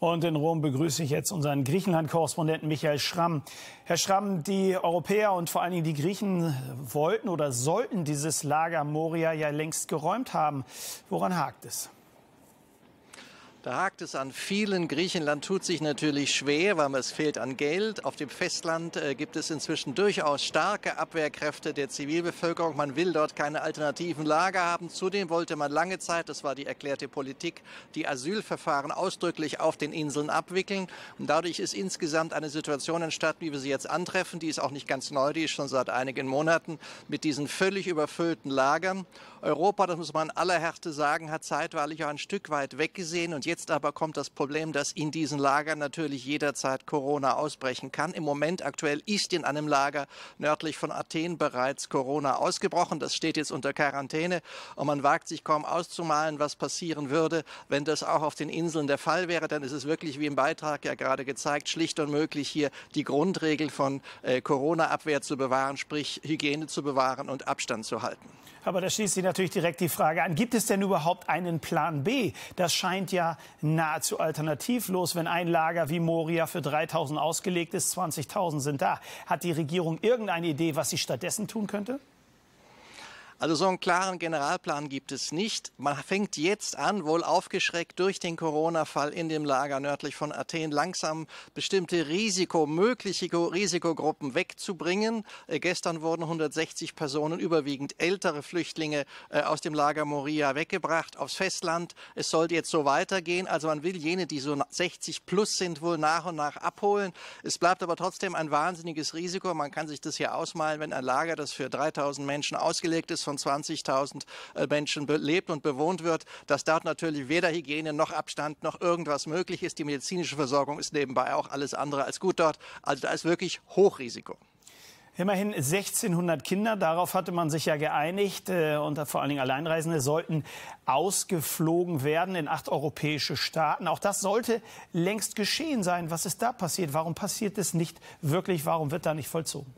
Und in Rom begrüße ich jetzt unseren Griechenland-Korrespondenten Michael Schramm. Herr Schramm, die Europäer und vor allen Dingen die Griechen wollten oder sollten dieses Lager Moria ja längst geräumt haben. Woran hakt es? Da hakt es an vielen. Griechenland tut sich natürlich schwer, weil es fehlt an Geld. Auf dem Festland äh, gibt es inzwischen durchaus starke Abwehrkräfte der Zivilbevölkerung. Man will dort keine alternativen Lager haben. Zudem wollte man lange Zeit, das war die erklärte Politik, die Asylverfahren ausdrücklich auf den Inseln abwickeln. Und dadurch ist insgesamt eine Situation entstanden, wie wir sie jetzt antreffen. Die ist auch nicht ganz neu, die ist schon seit einigen Monaten mit diesen völlig überfüllten Lagern. Europa, das muss man aller Härte sagen, hat zeitweilig auch ein Stück weit weggesehen und jetzt Jetzt aber kommt das Problem, dass in diesen Lagern natürlich jederzeit Corona ausbrechen kann. Im Moment aktuell ist in einem Lager nördlich von Athen bereits Corona ausgebrochen. Das steht jetzt unter Quarantäne und man wagt sich kaum auszumalen, was passieren würde, wenn das auch auf den Inseln der Fall wäre. Dann ist es wirklich, wie im Beitrag ja gerade gezeigt, schlicht und möglich, hier die Grundregel von äh, Corona-Abwehr zu bewahren, sprich Hygiene zu bewahren und Abstand zu halten. Aber da schließt sich natürlich direkt die Frage an, gibt es denn überhaupt einen Plan B? Das scheint ja nahezu alternativlos, wenn ein Lager wie Moria für 3000 ausgelegt ist, 20.000 sind da. Hat die Regierung irgendeine Idee, was sie stattdessen tun könnte? Also so einen klaren Generalplan gibt es nicht. Man fängt jetzt an, wohl aufgeschreckt durch den Corona-Fall in dem Lager nördlich von Athen, langsam bestimmte Risiko, mögliche Risikogruppen wegzubringen. Äh, gestern wurden 160 Personen, überwiegend ältere Flüchtlinge, äh, aus dem Lager Moria weggebracht aufs Festland. Es sollte jetzt so weitergehen. Also man will jene, die so 60 plus sind, wohl nach und nach abholen. Es bleibt aber trotzdem ein wahnsinniges Risiko. Man kann sich das hier ausmalen, wenn ein Lager, das für 3000 Menschen ausgelegt ist, von 20.000 äh, Menschen lebt und bewohnt wird, dass dort natürlich weder Hygiene noch Abstand noch irgendwas möglich ist. Die medizinische Versorgung ist nebenbei auch alles andere als gut dort. Also da ist wirklich Hochrisiko. Immerhin 1600 Kinder, darauf hatte man sich ja geeinigt. Äh, und vor allen Dingen Alleinreisende sollten ausgeflogen werden in acht europäische Staaten. Auch das sollte längst geschehen sein. Was ist da passiert? Warum passiert es nicht wirklich? Warum wird da nicht vollzogen?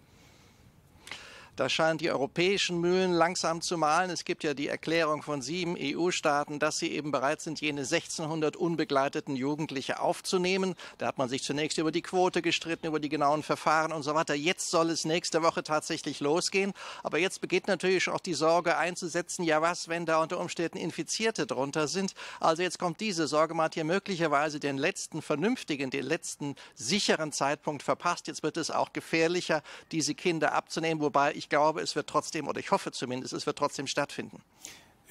Da scheinen die europäischen Mühlen langsam zu malen. Es gibt ja die Erklärung von sieben EU-Staaten, dass sie eben bereit sind, jene 1600 unbegleiteten Jugendliche aufzunehmen. Da hat man sich zunächst über die Quote gestritten, über die genauen Verfahren und so weiter. Jetzt soll es nächste Woche tatsächlich losgehen. Aber jetzt beginnt natürlich auch die Sorge einzusetzen, ja was, wenn da unter Umständen Infizierte drunter sind. Also jetzt kommt diese Sorge, man hat hier möglicherweise den letzten vernünftigen, den letzten sicheren Zeitpunkt verpasst. Jetzt wird es auch gefährlicher, diese Kinder abzunehmen, wobei ich glaube, es wird trotzdem, oder ich hoffe zumindest, es wird trotzdem stattfinden.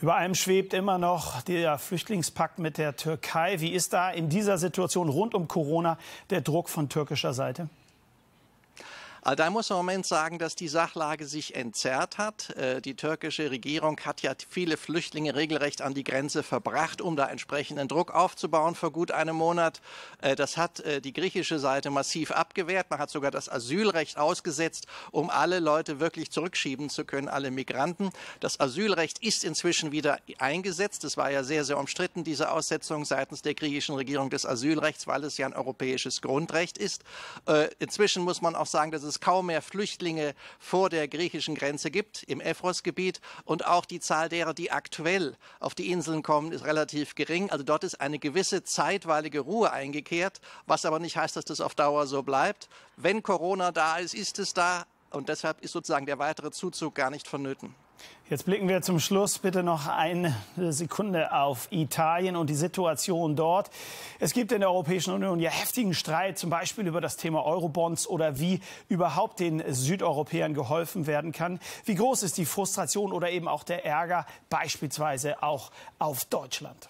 Über allem schwebt immer noch der Flüchtlingspakt mit der Türkei. Wie ist da in dieser Situation rund um Corona der Druck von türkischer Seite? Also da muss man im Moment sagen, dass die Sachlage sich entzerrt hat. Äh, die türkische Regierung hat ja viele Flüchtlinge regelrecht an die Grenze verbracht, um da entsprechenden Druck aufzubauen vor gut einem Monat. Äh, das hat äh, die griechische Seite massiv abgewehrt. Man hat sogar das Asylrecht ausgesetzt, um alle Leute wirklich zurückschieben zu können, alle Migranten. Das Asylrecht ist inzwischen wieder eingesetzt. Es war ja sehr, sehr umstritten, diese Aussetzung seitens der griechischen Regierung des Asylrechts, weil es ja ein europäisches Grundrecht ist. Inzwischen muss man auch sagen, dass es kaum mehr Flüchtlinge vor der griechischen Grenze gibt im Evros-Gebiet und auch die Zahl derer, die aktuell auf die Inseln kommen, ist relativ gering. Also dort ist eine gewisse zeitweilige Ruhe eingekehrt, was aber nicht heißt, dass das auf Dauer so bleibt. Wenn Corona da ist, ist es da und deshalb ist sozusagen der weitere Zuzug gar nicht vonnöten. Jetzt blicken wir zum Schluss bitte noch eine Sekunde auf Italien und die Situation dort. Es gibt in der Europäischen Union ja heftigen Streit, zum Beispiel über das Thema Eurobonds oder wie überhaupt den Südeuropäern geholfen werden kann. Wie groß ist die Frustration oder eben auch der Ärger beispielsweise auch auf Deutschland?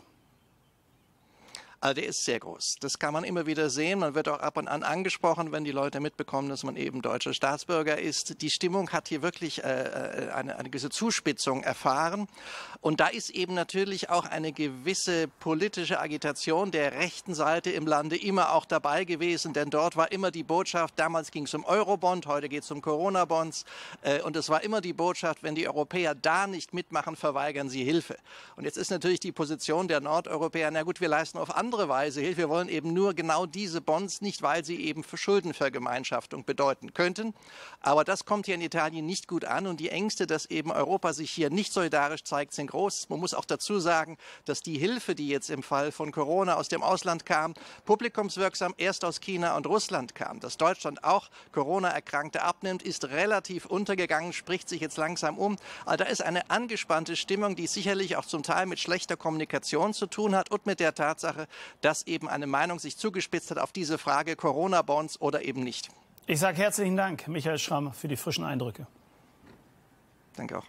Also der ist sehr groß. Das kann man immer wieder sehen. Man wird auch ab und an angesprochen, wenn die Leute mitbekommen, dass man eben deutscher Staatsbürger ist. Die Stimmung hat hier wirklich äh, äh eine, eine gewisse Zuspitzung erfahren. Und da ist eben natürlich auch eine gewisse politische Agitation der rechten Seite im Lande immer auch dabei gewesen. Denn dort war immer die Botschaft, damals ging es um Eurobond, heute geht es um Corona-Bonds. Äh, und es war immer die Botschaft, wenn die Europäer da nicht mitmachen, verweigern sie Hilfe. Und jetzt ist natürlich die Position der Nordeuropäer, na gut, wir leisten auf andere andere Weise hilft. Wir wollen eben nur genau diese Bonds nicht, weil sie eben für Schuldenvergemeinschaftung bedeuten könnten. Aber das kommt hier in Italien nicht gut an und die Ängste, dass eben Europa sich hier nicht solidarisch zeigt, sind groß. Man muss auch dazu sagen, dass die Hilfe, die jetzt im Fall von Corona aus dem Ausland kam, publikumswirksam erst aus China und Russland kam. Dass Deutschland auch Corona-Erkrankte abnimmt, ist relativ untergegangen, spricht sich jetzt langsam um. Aber also da ist eine angespannte Stimmung, die sicherlich auch zum Teil mit schlechter Kommunikation zu tun hat und mit der Tatsache, dass eben eine Meinung sich zugespitzt hat auf diese Frage Corona-Bonds oder eben nicht. Ich sage herzlichen Dank, Michael Schramm, für die frischen Eindrücke. Danke auch.